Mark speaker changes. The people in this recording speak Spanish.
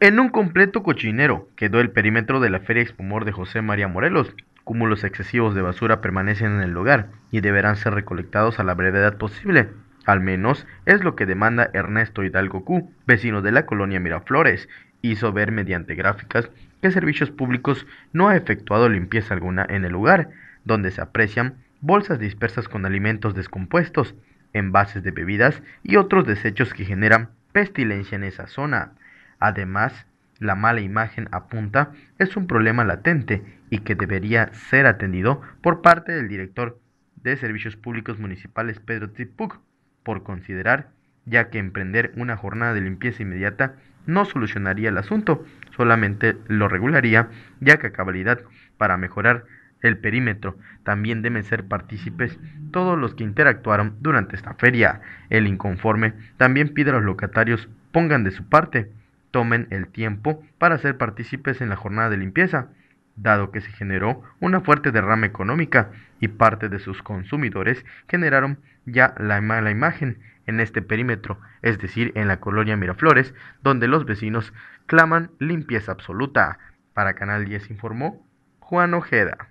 Speaker 1: En un completo cochinero quedó el perímetro de la Feria Expumor de José María Morelos. Cúmulos excesivos de basura permanecen en el lugar y deberán ser recolectados a la brevedad posible. Al menos es lo que demanda Ernesto Hidalgo Q, vecino de la colonia Miraflores. Hizo ver mediante gráficas que Servicios Públicos no ha efectuado limpieza alguna en el lugar, donde se aprecian bolsas dispersas con alimentos descompuestos, envases de bebidas y otros desechos que generan pestilencia en esa zona. Además, la mala imagen apunta es un problema latente y que debería ser atendido por parte del director de Servicios Públicos Municipales Pedro Tipuc por considerar, ya que emprender una jornada de limpieza inmediata no solucionaría el asunto, solamente lo regularía, ya que a cabalidad para mejorar el perímetro. También deben ser partícipes todos los que interactuaron durante esta feria. El inconforme también pide a los locatarios pongan de su parte tomen el tiempo para ser partícipes en la jornada de limpieza, dado que se generó una fuerte derrama económica y parte de sus consumidores generaron ya la mala imagen en este perímetro, es decir, en la colonia Miraflores, donde los vecinos claman limpieza absoluta. Para Canal 10 informó Juan Ojeda.